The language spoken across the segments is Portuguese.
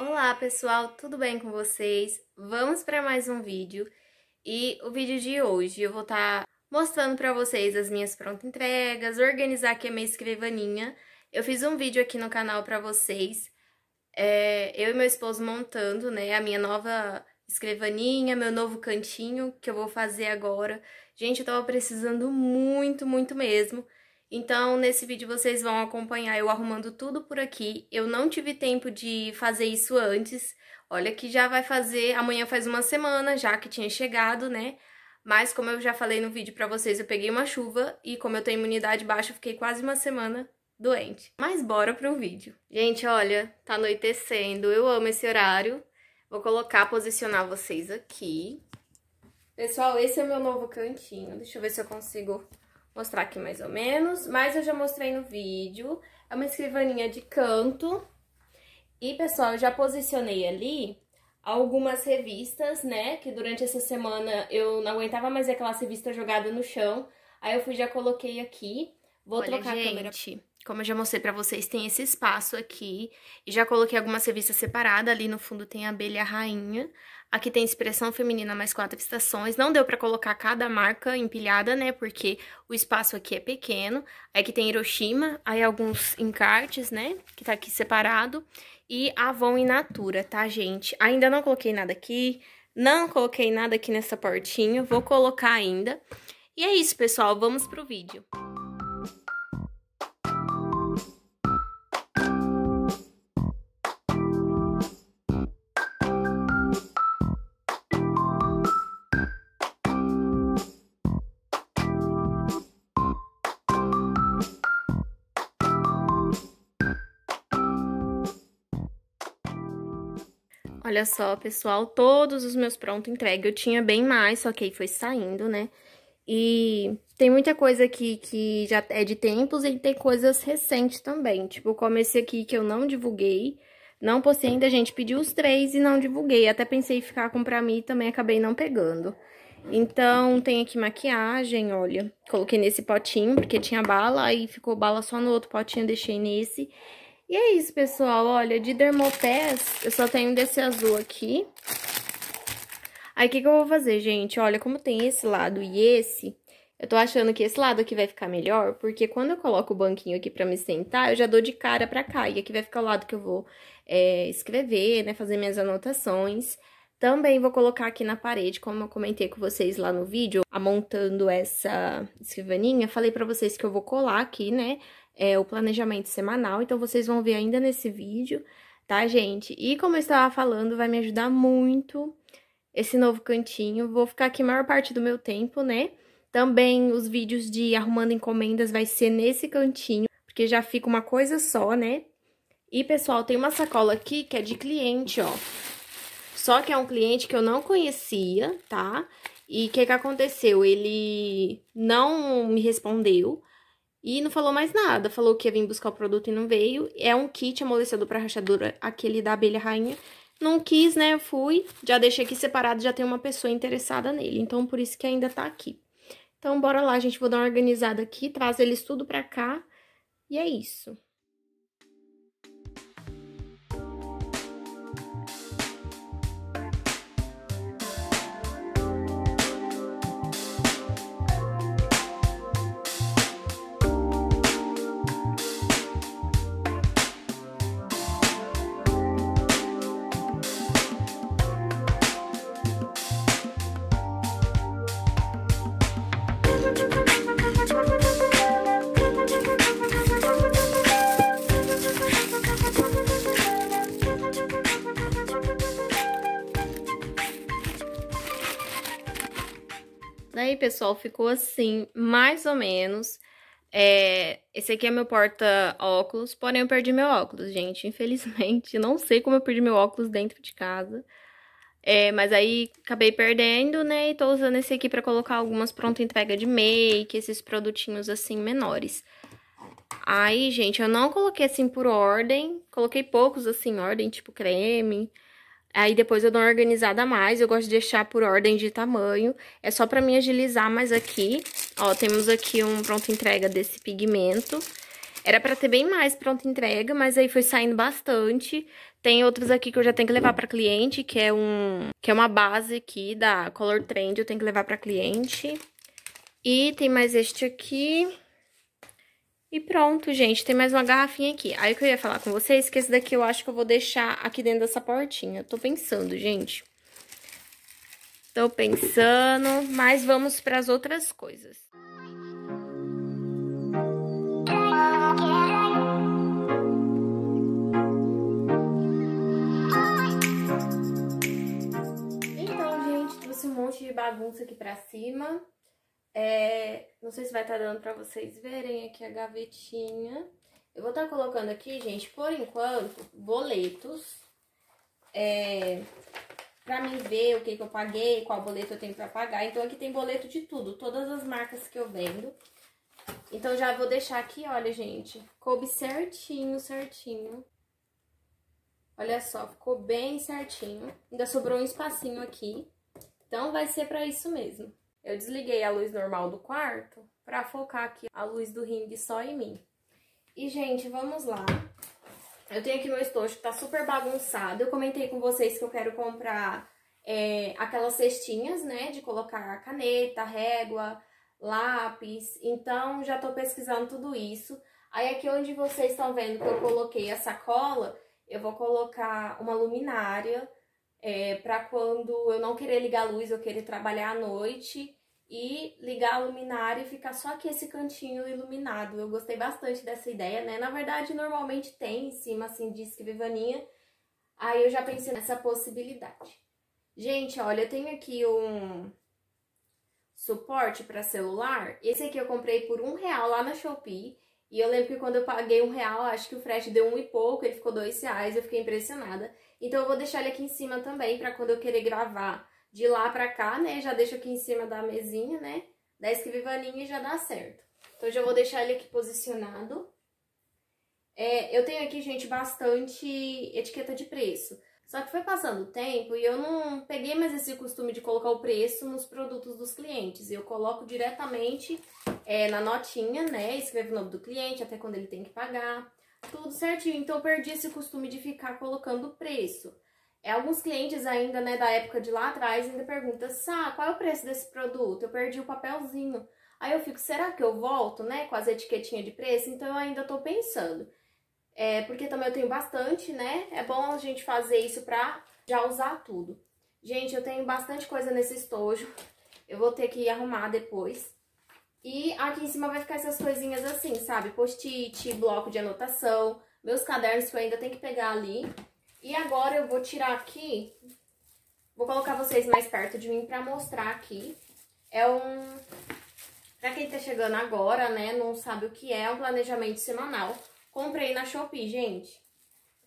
Olá pessoal, tudo bem com vocês? Vamos para mais um vídeo e o vídeo de hoje eu vou estar tá mostrando para vocês as minhas prontas entregas, organizar aqui a minha escrivaninha. Eu fiz um vídeo aqui no canal para vocês, é, eu e meu esposo montando né, a minha nova escrivaninha, meu novo cantinho que eu vou fazer agora. Gente, eu tava precisando muito, muito mesmo. Então, nesse vídeo vocês vão acompanhar eu arrumando tudo por aqui. Eu não tive tempo de fazer isso antes. Olha que já vai fazer, amanhã faz uma semana já que tinha chegado, né? Mas como eu já falei no vídeo pra vocês, eu peguei uma chuva e como eu tenho imunidade baixa, eu fiquei quase uma semana doente. Mas bora pro vídeo. Gente, olha, tá anoitecendo, eu amo esse horário. Vou colocar, posicionar vocês aqui. Pessoal, esse é o meu novo cantinho. Deixa eu ver se eu consigo mostrar aqui mais ou menos, mas eu já mostrei no vídeo. É uma escrivaninha de canto. E, pessoal, eu já posicionei ali algumas revistas, né? Que durante essa semana eu não aguentava mais aquelas revistas jogadas no chão. Aí eu fui já coloquei aqui. Vou Olha, trocar gente, a câmera. Como eu já mostrei para vocês, tem esse espaço aqui. E já coloquei algumas revistas separadas. Ali no fundo tem a abelha rainha. Aqui tem expressão feminina mais quatro estações. Não deu para colocar cada marca empilhada, né? Porque o espaço aqui é pequeno. Aqui tem Hiroshima. Aí alguns encartes, né? Que tá aqui separado. E Avon in Natura, tá, gente? Ainda não coloquei nada aqui. Não coloquei nada aqui nessa portinha. Vou colocar ainda. E é isso, pessoal. Vamos pro vídeo. Olha só, pessoal, todos os meus pronto entregue. Eu tinha bem mais, só que aí foi saindo, né? E tem muita coisa aqui que já é de tempos e tem coisas recentes também. Tipo, como esse aqui que eu não divulguei. Não postei ainda, gente. Pedi os três e não divulguei. Até pensei em ficar com pra mim e também acabei não pegando. Então, tem aqui maquiagem, olha. Coloquei nesse potinho, porque tinha bala, aí ficou bala só no outro potinho, deixei nesse. E é isso, pessoal. Olha, de dermopés, eu só tenho desse azul aqui. Aí, o que, que eu vou fazer, gente? Olha, como tem esse lado e esse, eu tô achando que esse lado aqui vai ficar melhor, porque quando eu coloco o banquinho aqui pra me sentar, eu já dou de cara pra cá. E aqui vai ficar o lado que eu vou é, escrever, né, fazer minhas anotações. Também vou colocar aqui na parede, como eu comentei com vocês lá no vídeo, amontando essa escrivaninha. Falei pra vocês que eu vou colar aqui, né, é, o planejamento semanal, então vocês vão ver ainda nesse vídeo, tá, gente? E como eu estava falando, vai me ajudar muito esse novo cantinho. Vou ficar aqui a maior parte do meu tempo, né? Também os vídeos de arrumando encomendas vai ser nesse cantinho, porque já fica uma coisa só, né? E, pessoal, tem uma sacola aqui que é de cliente, ó. Só que é um cliente que eu não conhecia, tá? E o que que aconteceu? Ele não me respondeu, e não falou mais nada, falou que ia vir buscar o produto e não veio. É um kit amolecedor para rachadura, aquele da abelha rainha. Não quis, né? Eu fui, já deixei aqui separado, já tem uma pessoa interessada nele. Então, por isso que ainda tá aqui. Então, bora lá, gente. Vou dar uma organizada aqui, traz eles tudo pra cá. E é isso. pessoal, ficou assim, mais ou menos. É, esse aqui é meu porta-óculos, porém eu perdi meu óculos, gente. Infelizmente, não sei como eu perdi meu óculos dentro de casa. É, mas aí acabei perdendo, né? E tô usando esse aqui pra colocar algumas pronta entrega de make, esses produtinhos assim menores. Aí, gente, eu não coloquei assim por ordem. Coloquei poucos assim, ordem, tipo creme. Aí depois eu dou uma organizada mais, eu gosto de deixar por ordem de tamanho. É só pra mim agilizar mais aqui. Ó, temos aqui um pronto entrega desse pigmento. Era pra ter bem mais pronto entrega, mas aí foi saindo bastante. Tem outros aqui que eu já tenho que levar pra cliente, que é, um, que é uma base aqui da Color Trend, eu tenho que levar pra cliente. E tem mais este aqui... E pronto, gente, tem mais uma garrafinha aqui. Aí o que eu ia falar com vocês, que esse daqui eu acho que eu vou deixar aqui dentro dessa portinha. Tô pensando, gente. Tô pensando, mas vamos para as outras coisas. Então, gente, trouxe um monte de bagunça aqui pra cima. É, não sei se vai estar tá dando para vocês verem aqui a gavetinha. Eu vou estar tá colocando aqui, gente, por enquanto, boletos. É, mim ver o que, que eu paguei, qual boleto eu tenho para pagar. Então, aqui tem boleto de tudo, todas as marcas que eu vendo. Então, já vou deixar aqui, olha, gente, coube certinho, certinho. Olha só, ficou bem certinho. Ainda sobrou um espacinho aqui. Então, vai ser para isso mesmo. Eu desliguei a luz normal do quarto para focar aqui a luz do ringue só em mim. E, gente, vamos lá. Eu tenho aqui meu estojo que tá super bagunçado. Eu comentei com vocês que eu quero comprar é, aquelas cestinhas, né? De colocar caneta, régua, lápis. Então, já tô pesquisando tudo isso. Aí, aqui onde vocês estão vendo que eu coloquei a sacola, eu vou colocar uma luminária é, para quando eu não querer ligar a luz, eu querer trabalhar à noite e ligar a luminária e ficar só aqui esse cantinho iluminado. Eu gostei bastante dessa ideia, né? Na verdade, normalmente tem em cima, assim, de escrivaninha. Aí eu já pensei nessa possibilidade. Gente, olha, eu tenho aqui um suporte para celular. Esse aqui eu comprei por um real lá na Shopee. E eu lembro que quando eu paguei um real, acho que o frete deu um e pouco, ele ficou dois reais, eu fiquei impressionada. Então eu vou deixar ele aqui em cima também para quando eu querer gravar de lá pra cá, né? Já deixo aqui em cima da mesinha, né? Da escrivaninha e já dá certo. Então, já vou deixar ele aqui posicionado. É, eu tenho aqui, gente, bastante etiqueta de preço. Só que foi passando o tempo e eu não peguei mais esse costume de colocar o preço nos produtos dos clientes. Eu coloco diretamente é, na notinha, né? Escrevo o nome do cliente, até quando ele tem que pagar, tudo certinho. Então eu perdi esse costume de ficar colocando o preço. É, alguns clientes ainda, né, da época de lá atrás, ainda perguntam, Sá, qual é o preço desse produto? Eu perdi o papelzinho. Aí eu fico, será que eu volto, né, com as etiquetinhas de preço? Então eu ainda tô pensando. É, porque também eu tenho bastante, né? É bom a gente fazer isso pra já usar tudo. Gente, eu tenho bastante coisa nesse estojo. Eu vou ter que arrumar depois. E aqui em cima vai ficar essas coisinhas assim, sabe? Post-it, bloco de anotação, meus cadernos que eu ainda tenho que pegar ali. E agora eu vou tirar aqui, vou colocar vocês mais perto de mim pra mostrar aqui. É um... Pra quem tá chegando agora, né, não sabe o que é, é um planejamento semanal. Comprei na Shopee, gente.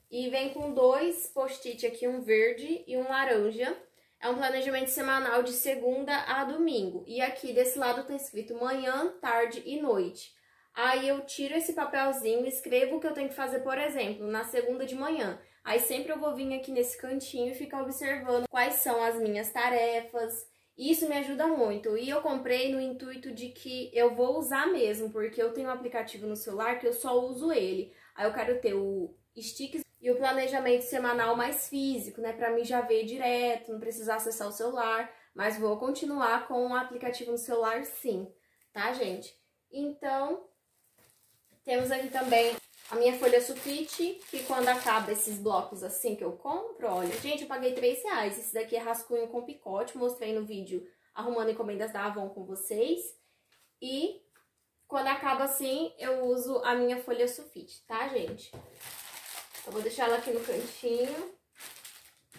E vem com dois post-it aqui, um verde e um laranja. É um planejamento semanal de segunda a domingo. E aqui desse lado tá escrito manhã, tarde e noite. Aí eu tiro esse papelzinho, e escrevo o que eu tenho que fazer, por exemplo, na segunda de manhã. Aí sempre eu vou vir aqui nesse cantinho e ficar observando quais são as minhas tarefas. Isso me ajuda muito. E eu comprei no intuito de que eu vou usar mesmo, porque eu tenho um aplicativo no celular que eu só uso ele. Aí eu quero ter o sticks e o planejamento semanal mais físico, né? Pra mim já ver direto, não precisar acessar o celular. Mas vou continuar com o aplicativo no celular sim, tá, gente? Então, temos aqui também a minha folha sulfite, que quando acaba esses blocos assim que eu compro, olha, gente, eu paguei 3 reais. Esse daqui é rascunho com picote, mostrei no vídeo arrumando encomendas da Avon com vocês. E quando acaba assim, eu uso a minha folha sulfite, tá, gente? Eu vou deixar ela aqui no cantinho.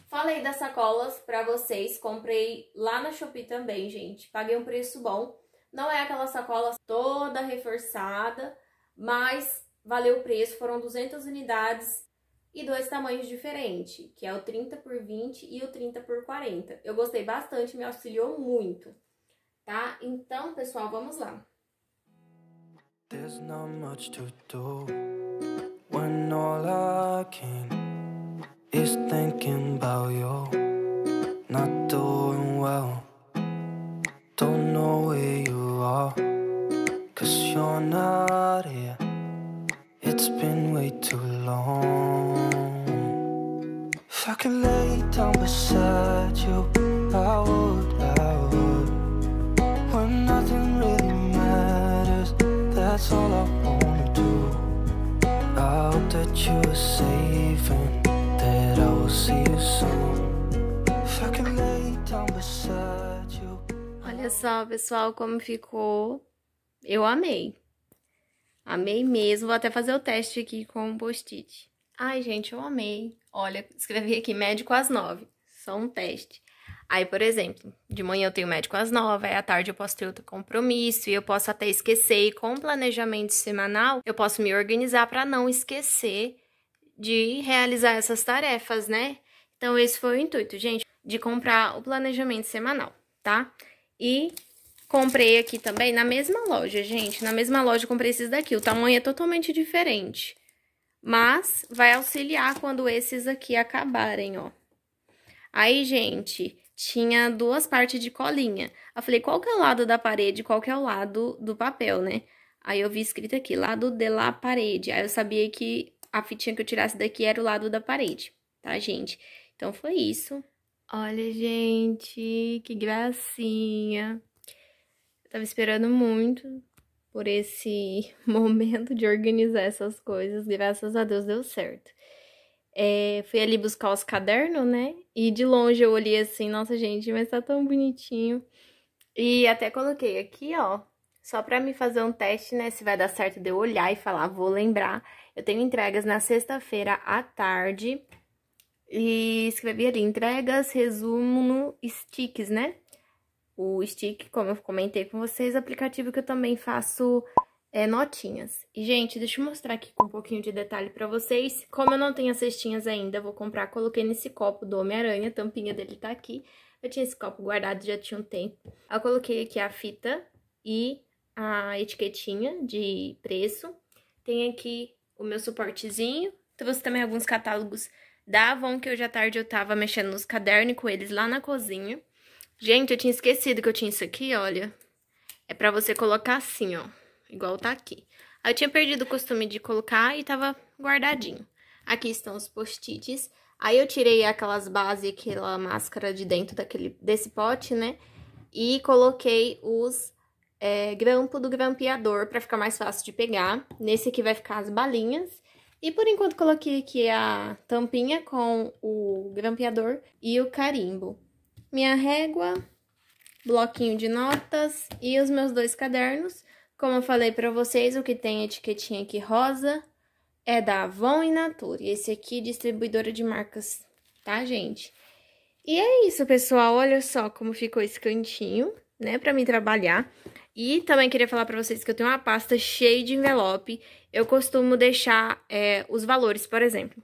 Falei das sacolas pra vocês, comprei lá na Shopee também, gente. Paguei um preço bom. Não é aquela sacola toda reforçada, mas valeu o preço, foram 200 unidades e dois tamanhos diferentes, que é o 30 por 20 e o 30 por 40. Eu gostei bastante, me auxiliou muito, tá? Então, pessoal, vamos lá. There's not much to do when all I can is thinking about you, not the that saving, that I will see you soon. If I can lay down beside you. Olha só, pessoal, como ficou. Eu amei. Amei mesmo. Vou até fazer o teste aqui com o post-it. Ai, gente, eu amei. Olha, escrevi aqui médio às nove. Só um teste. Aí, por exemplo, de manhã eu tenho médico às nove, aí à tarde eu posso ter outro compromisso e eu posso até esquecer. E com o planejamento semanal, eu posso me organizar para não esquecer de realizar essas tarefas, né? Então, esse foi o intuito, gente, de comprar o planejamento semanal, tá? E comprei aqui também na mesma loja, gente. Na mesma loja comprei esses daqui. O tamanho é totalmente diferente. Mas vai auxiliar quando esses aqui acabarem, ó. Aí, gente, tinha duas partes de colinha. Eu falei, qual que é o lado da parede, qual que é o lado do papel, né? Aí eu vi escrito aqui, lado de la parede. Aí eu sabia que a fitinha que eu tirasse daqui era o lado da parede, tá, gente? Então foi isso. Olha, gente, que gracinha. Eu tava esperando muito por esse momento de organizar essas coisas. Graças a Deus deu certo. É, fui ali buscar os cadernos, né? E de longe eu olhei assim, nossa gente, mas tá tão bonitinho. E até coloquei aqui, ó, só pra me fazer um teste, né? Se vai dar certo de eu olhar e falar, vou lembrar. Eu tenho entregas na sexta-feira à tarde. E escrevi ali, entregas, resumo no Sticks, né? O Stick, como eu comentei com vocês, aplicativo que eu também faço é, notinhas. E, gente, deixa eu mostrar aqui com um pouquinho de detalhe pra vocês. Como eu não tenho as cestinhas ainda, vou comprar, coloquei nesse copo do Homem-Aranha, a tampinha dele tá aqui. Eu tinha esse copo guardado, já tinha um tempo. Eu coloquei aqui a fita e a etiquetinha de preço. Tem aqui o meu suportezinho. Trouxe também alguns catálogos da Avon, que hoje à tarde eu tava mexendo nos cadernos com eles lá na cozinha. Gente, eu tinha esquecido que eu tinha isso aqui, olha. É pra você colocar assim, ó igual tá aqui. Eu tinha perdido o costume de colocar e tava guardadinho. Aqui estão os post-its. Aí eu tirei aquelas bases, aquela máscara de dentro daquele, desse pote, né? E coloquei os é, grampo do grampeador para ficar mais fácil de pegar. Nesse aqui vai ficar as balinhas. E por enquanto coloquei aqui a tampinha com o grampeador e o carimbo. Minha régua, bloquinho de notas e os meus dois cadernos. Como eu falei para vocês, o que tem etiquetinha aqui rosa é da Avon e Natura. E esse aqui, distribuidora de marcas, tá, gente? E é isso, pessoal. Olha só como ficou esse cantinho, né, pra mim trabalhar. E também queria falar pra vocês que eu tenho uma pasta cheia de envelope. Eu costumo deixar é, os valores, por exemplo.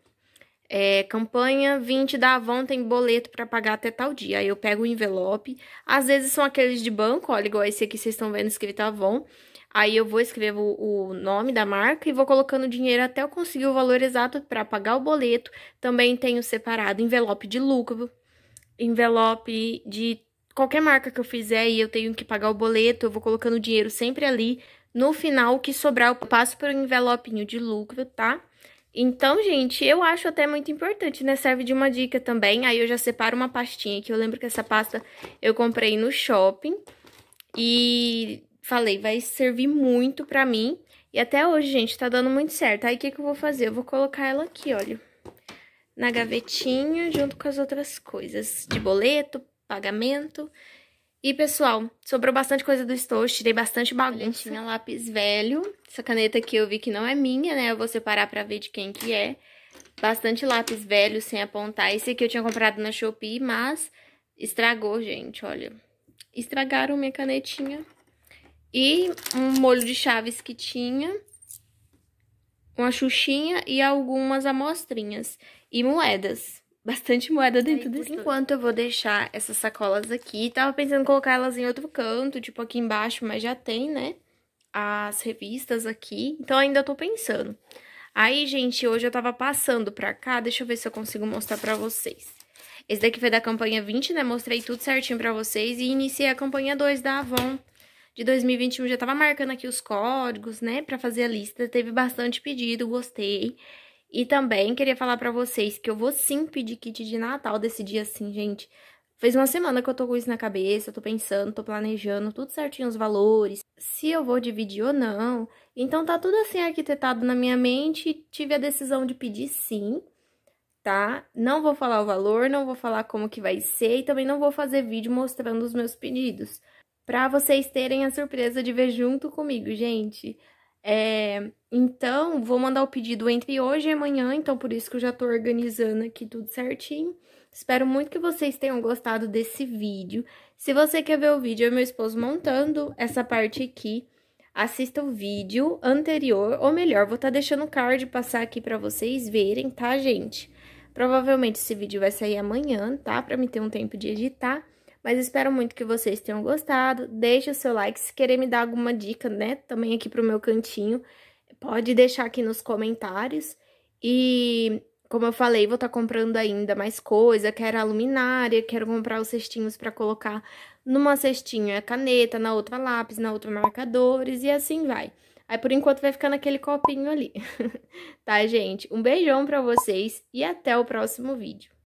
É, campanha 20 da Avon tem boleto para pagar até tal dia. Aí eu pego o envelope. Às vezes são aqueles de banco, olha, igual esse aqui vocês estão vendo escrito Avon. Aí eu vou escrever o, nome da marca e vou colocando o dinheiro até eu conseguir o valor exato para pagar o boleto. Também tenho separado envelope de lucro, envelope de qualquer marca que eu fizer e eu tenho que pagar o boleto, eu vou colocando o dinheiro sempre ali. No final, o que sobrar, eu passo para o envelopinho de lucro, tá? Então, gente, eu acho até muito importante, né? Serve de uma dica também. Aí eu já separo uma pastinha, aqui. eu lembro que essa pasta eu comprei no shopping. E Falei, vai servir muito pra mim. E até hoje, gente, tá dando muito certo. Aí, o que, que eu vou fazer? Eu vou colocar ela aqui, olha. Na gavetinha, junto com as outras coisas. De boleto, pagamento. E, pessoal, sobrou bastante coisa do estojo. Tirei bastante bagunça. Tinha lápis velho. Essa caneta aqui eu vi que não é minha, né? Eu vou separar pra ver de quem que é. Bastante lápis velho, sem apontar. Esse aqui eu tinha comprado na Shopee, mas estragou, gente, olha. Estragaram minha canetinha. E um molho de chaves que tinha, uma xuxinha e algumas amostrinhas. E moedas. Bastante moeda dentro desse. Por enquanto eu vou deixar essas sacolas aqui. Tava pensando em colocar elas em outro canto, tipo aqui embaixo, mas já tem, né? As revistas aqui. Então ainda tô pensando. Aí, gente, hoje eu tava passando pra cá, deixa eu ver se eu consigo mostrar pra vocês. Esse daqui foi da campanha 20, né? Mostrei tudo certinho pra vocês e iniciei a campanha 2 da Avon de 2021 já tava marcando aqui os códigos, né, para fazer a lista. Teve bastante pedido, gostei. E também queria falar para vocês que eu vou sim pedir kit de Natal desse dia assim, gente. Fez uma semana que eu tô com isso na cabeça, tô pensando, tô planejando, tudo certinho os valores, se eu vou dividir ou não. Então tá tudo assim arquitetado na minha mente, tive a decisão de pedir sim, tá? Não vou falar o valor, não vou falar como que vai ser e também não vou fazer vídeo mostrando os meus pedidos para vocês terem a surpresa de ver junto comigo, gente. É, então, vou mandar o pedido entre hoje e amanhã, então por isso que eu já tô organizando aqui tudo certinho. Espero muito que vocês tenham gostado desse vídeo. Se você quer ver o vídeo, é meu esposo montando essa parte aqui, assista o vídeo anterior, ou melhor, vou estar tá deixando o card passar aqui para vocês verem, tá, gente? Provavelmente esse vídeo vai sair amanhã, tá? Para me ter um tempo de editar. Mas espero muito que vocês tenham gostado. Deixe o seu like. Se querer me dar alguma dica, né? Também aqui pro meu cantinho. Pode deixar aqui nos comentários. E como eu falei, vou estar tá comprando ainda mais coisa, quero a luminária, quero comprar os cestinhos para colocar numa cestinha caneta, na outra lápis, na outra marcadores e assim vai. Aí por enquanto vai ficar naquele copinho ali. tá, gente? Um beijão para vocês e até o próximo vídeo.